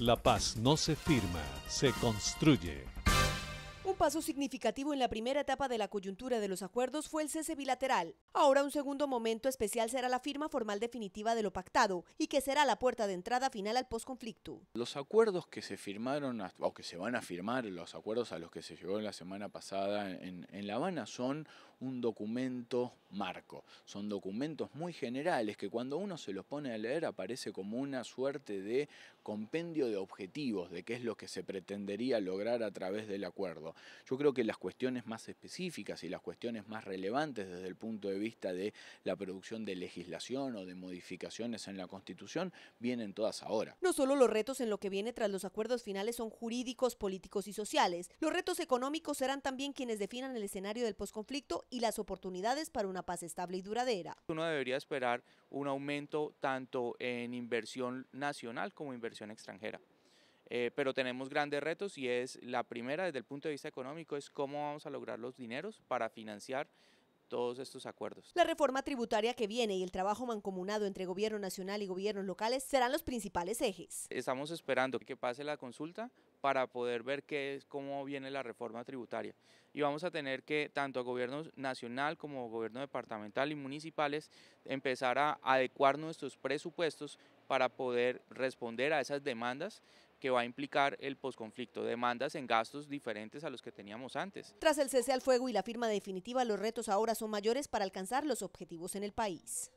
La paz no se firma, se construye. Un paso significativo en la primera etapa de la coyuntura de los acuerdos fue el cese bilateral. Ahora un segundo momento especial será la firma formal definitiva de lo pactado y que será la puerta de entrada final al posconflicto. Los acuerdos que se firmaron o que se van a firmar, los acuerdos a los que se llegó la semana pasada en, en La Habana son un documento marco. Son documentos muy generales que cuando uno se los pone a leer aparece como una suerte de compendio de objetivos, de qué es lo que se pretendería lograr a través del acuerdo. Yo creo que las cuestiones más específicas y las cuestiones más relevantes desde el punto de vista de la producción de legislación o de modificaciones en la Constitución vienen todas ahora. No solo los retos en lo que viene tras los acuerdos finales son jurídicos, políticos y sociales. Los retos económicos serán también quienes definan el escenario del posconflicto y las oportunidades para una paz estable y duradera. Uno debería esperar un aumento tanto en inversión nacional como inversión extranjera. Eh, pero tenemos grandes retos y es la primera desde el punto de vista económico es cómo vamos a lograr los dineros para financiar todos estos acuerdos. La reforma tributaria que viene y el trabajo mancomunado entre gobierno nacional y gobiernos locales serán los principales ejes. Estamos esperando que pase la consulta para poder ver qué es, cómo viene la reforma tributaria. Y vamos a tener que tanto a gobierno nacional como gobierno departamental y municipales empezar a adecuar nuestros presupuestos para poder responder a esas demandas que va a implicar el posconflicto, demandas en gastos diferentes a los que teníamos antes. Tras el cese al fuego y la firma definitiva, los retos ahora son mayores para alcanzar los objetivos en el país.